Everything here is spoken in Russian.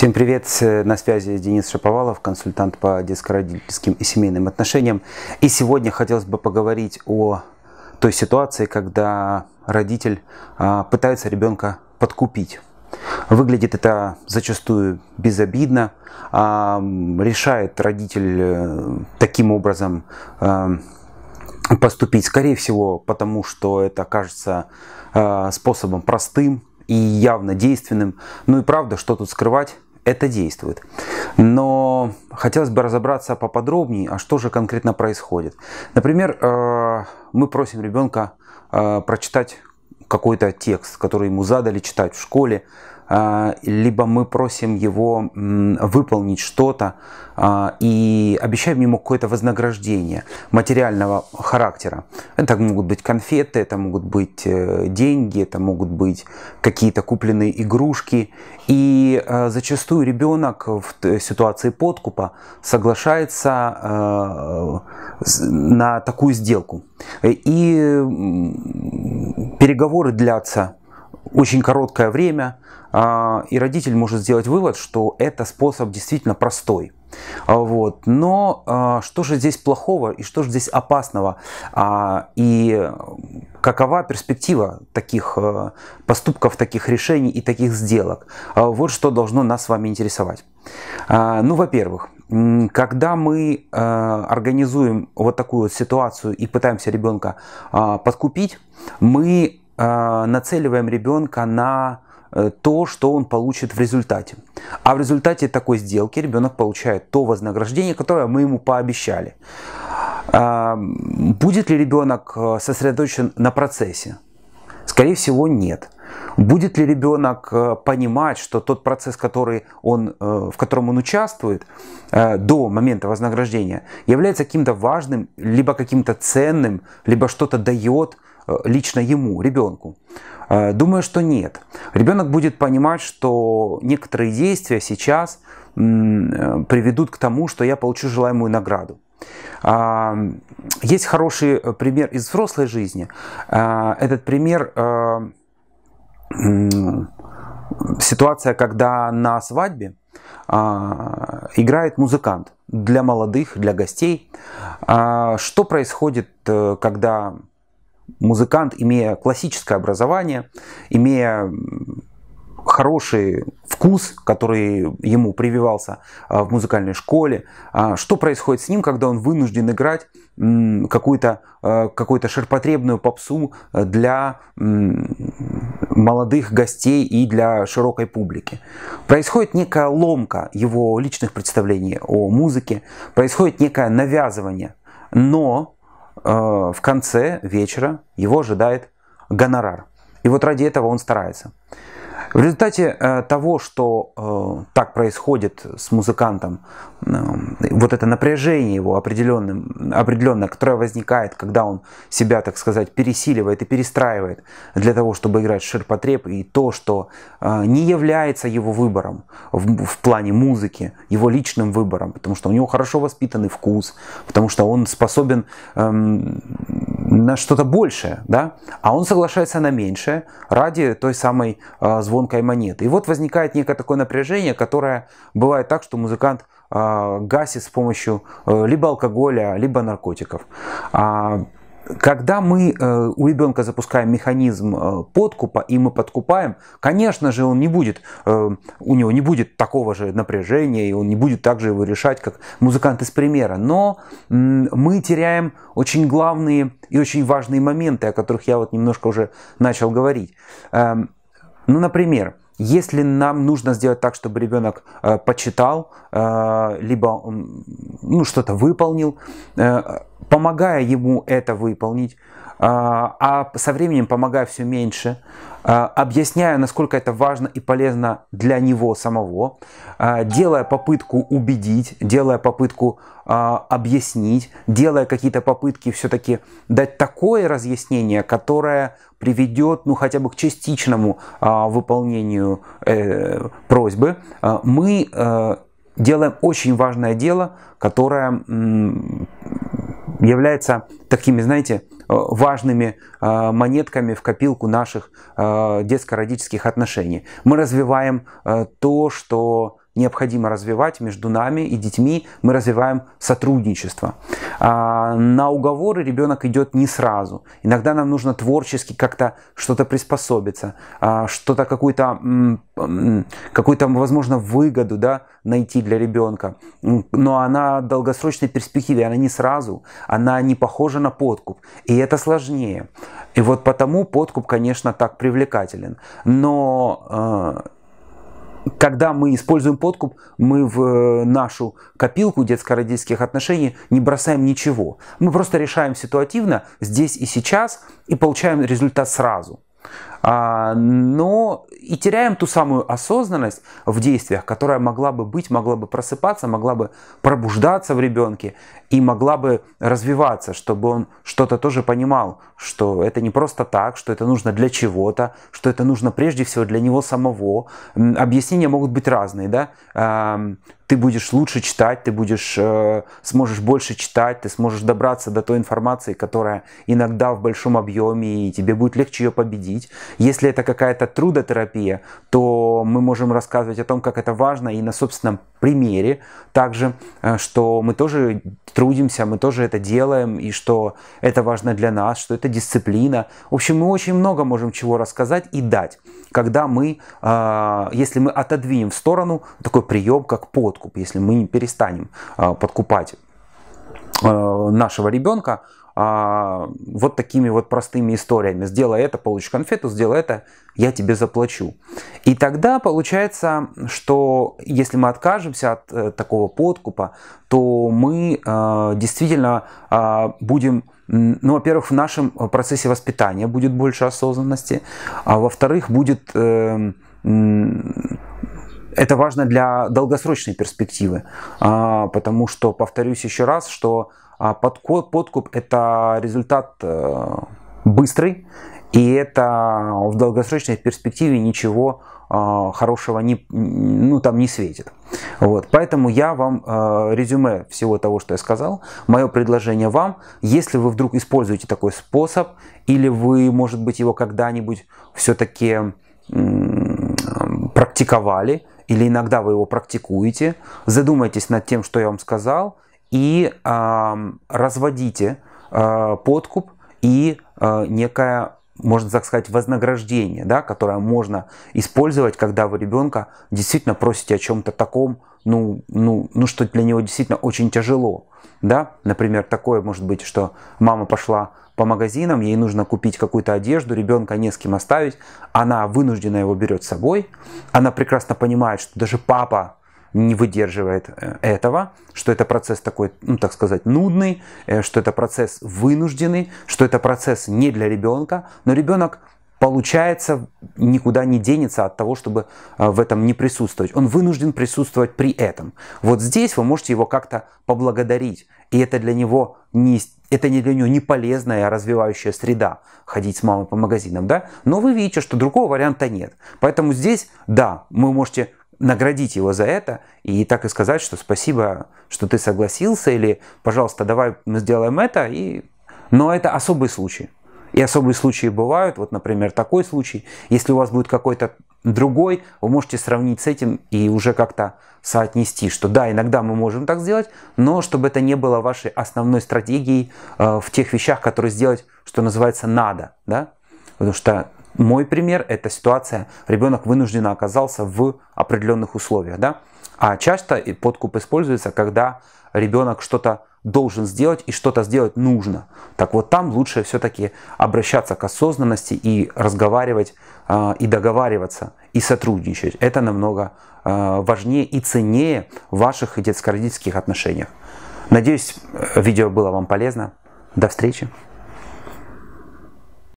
Всем привет! Э, на связи Денис Шаповалов, консультант по детско-родительским и семейным отношениям. И сегодня хотелось бы поговорить о той ситуации, когда родитель а, пытается ребенка подкупить. Выглядит это зачастую безобидно, а, решает родитель э, таким образом а, поступить, скорее всего, потому что это кажется способом простым, и явно действенным. Ну и правда, что тут скрывать, это действует. Но хотелось бы разобраться поподробнее, а что же конкретно происходит. Например, э, мы просим ребенка э, прочитать какой-то текст, который ему задали читать в школе, а, либо мы просим его выполнить что-то а, и обещаем ему какое-то вознаграждение материального характера. Это могут быть конфеты, это могут быть э, деньги, это могут быть какие-то купленные игрушки. И э, зачастую ребенок в ситуации подкупа соглашается э, на такую сделку. И переговоры длятся очень короткое время, а, и родитель может сделать вывод, что это способ действительно простой. А, вот. Но а, что же здесь плохого и что же здесь опасного? И какова перспектива таких поступков, таких решений и таких сделок? Вот что должно нас с вами интересовать. Ну, во-первых, когда мы организуем вот такую вот ситуацию и пытаемся ребенка подкупить, мы а, нацеливаем ребенка на э, то, что он получит в результате. А в результате такой сделки ребенок получает то вознаграждение, которое мы ему пообещали. А, будет ли ребенок э, сосредоточен на процессе? Скорее всего, нет. Будет ли ребенок э, понимать, что тот процесс, который он, в котором он участвует до момента вознаграждения, является каким-то важным, либо каким-то ценным, либо что-то дает – Э, лично ему, ребенку? Э, думаю, что нет. Ребенок будет понимать, что некоторые действия сейчас э, приведут к тому, что я получу желаемую награду. А, есть хороший пример из взрослой жизни. А, этот пример ситуация, когда на свадьбе а, играет музыкант для молодых, для гостей. Что происходит, когда музыкант, имея классическое образование, имея хороший вкус, который ему прививался а, в музыкальной школе, а, что происходит с ним, когда он вынужден играть какую-то а, какую ширпотребную попсу для молодых гостей и для широкой публики. Происходит некая ломка его личных представлений о музыке, происходит некое навязывание, но Э, в конце вечера его ожидает гонорар. И вот ради этого он старается. В результате э, того, что э, так происходит с музыкантом, э, вот это напряжение его определенным, определенное, которое возникает, когда он себя, так сказать, пересиливает и перестраивает для того, чтобы играть ширпотреб, и то, что не является его выбором в, в плане музыки, его личным выбором, потому что у него хорошо воспитанный вкус, потому что он способен эм, на что-то большее, да, а он соглашается на меньшее ради той самой э, звонкой монеты. И вот возникает некое такое напряжение, которое бывает так, что музыкант э, гасит с помощью э, либо алкоголя, либо наркотиков. А когда мы э, у ребенка запускаем механизм э, подкупа и мы подкупаем, конечно же, он не будет, э, у него не будет такого же напряжения, и он не будет так же его решать, как музыкант из примера. Но мы теряем очень главные и очень важные моменты, о которых я вот немножко уже начал говорить. Эм, ну, например, если нам нужно сделать так, чтобы ребенок э, почитал, э, либо ну, что-то выполнил, э, помогая ему это выполнить, а, а со временем помогая все меньше, а, объясняя, насколько это важно и полезно для него самого, а, делая попытку убедить, делая попытку объяснить, делая какие-то попытки все-таки дать такое разъяснение, которое приведет ну хотя бы к частичному выполнению э, просьбы, мы э, делаем очень важное дело, которое является такими, знаете, э, важными э, монетками в копилку наших э, детско-родительских отношений. Мы развиваем то, что необходимо развивать между нами и детьми. Мы развиваем сотрудничество. А, на уговоры ребенок идет не сразу. Иногда нам нужно творчески как-то что-то приспособиться, а, что-то какую-то, какую-то, возможно, выгоду да, найти для ребенка. Но она в долгосрочной перспективе, она не сразу, она не похожа на подкуп. И это сложнее. И вот потому подкуп, конечно, так привлекателен. Но а, когда мы используем подкуп, мы в э, нашу копилку детско-родительских отношений не бросаем ничего. Мы просто решаем ситуативно здесь и сейчас и получаем результат сразу. А, но ну, и теряем ту самую осознанность в действиях, которая могла бы быть, могла бы просыпаться, могла бы пробуждаться в ребенке и могла бы развиваться, чтобы он что-то тоже понимал, что это не просто так, что это нужно для чего-то, что это нужно прежде всего для него самого. Объяснения могут быть разные, да? ты будешь лучше читать, ты будешь, э, сможешь больше читать, ты сможешь добраться до той информации, которая иногда в большом объеме, и тебе будет легче ее победить. Если это какая-то трудотерапия, то мы можем рассказывать о том, как это важно, и на собственном примере также, э, что мы тоже трудимся, мы тоже это делаем, и что это важно для нас, что это дисциплина. В общем, мы очень много можем чего рассказать и дать, когда мы, э, если мы отодвинем в сторону такой прием, как под подкуп, если мы не перестанем а, подкупать а, нашего ребенка а, вот такими вот простыми историями. Сделай это, получишь конфету, сделай это, я тебе заплачу. И тогда получается, что если мы откажемся от э, такого подкупа, то мы действительно будем ну, во-первых, в нашем процессе воспитания будет больше осознанности, а во-вторых, будет эм, это важно для долгосрочной перспективы, а, потому что, повторюсь еще раз, что а, подкуп, это результат э, быстрый, и это в долгосрочной перспективе ничего а, хорошего не, ну, там не светит. Вот. Поэтому я вам э, резюме всего того, что я сказал, мое предложение вам, если вы вдруг используете такой способ, или вы, может быть, его когда-нибудь все-таки практиковали, или иногда вы его практикуете, задумайтесь над тем, что я вам сказал, и э, разводите э, подкуп и э, некое можно так сказать, вознаграждение, да, которое можно использовать, когда вы ребенка действительно просите о чем-то таком, ну, ну, ну, что для него действительно очень тяжело. Да? Например, такое может быть, что мама пошла по магазинам, ей нужно купить какую-то одежду, ребенка не с кем оставить, она вынуждена его берет с собой, она прекрасно понимает, что даже папа не выдерживает э, этого, что это процесс такой, ну, так сказать, нудный, э, что это процесс вынужденный, что это процесс не для ребенка, но ребенок получается, никуда не денется от того, чтобы э, в этом не присутствовать. Он вынужден присутствовать при этом. Вот здесь вы можете его как-то поблагодарить. И это для него не, это не для него не полезная, а развивающая среда ходить с мамой по магазинам, да? Но вы видите, что другого варианта нет. Поэтому здесь, да, вы можете наградить его за это и так и сказать, что спасибо, что ты согласился, или, пожалуйста, давай мы сделаем это. И... Но это особый случай. И особые случаи бывают, вот, например, такой случай. Если у вас будет какой-то другой, вы можете сравнить с этим и уже как-то соотнести, что да, иногда мы можем так сделать, но чтобы это не было вашей основной стратегией э, в тех вещах, которые сделать, что называется, надо, да? Потому что мой пример – это ситуация, ребенок вынужденно оказался в определенных условиях. Да? А часто подкуп используется, когда ребенок что-то должен сделать и что-то сделать нужно. Так вот там лучше все-таки обращаться к осознанности и разговаривать, а, и договариваться, и сотрудничать. Это намного а, важнее и ценнее в ваших детско-родительских отношениях. Надеюсь, э, видео было вам полезно. До встречи!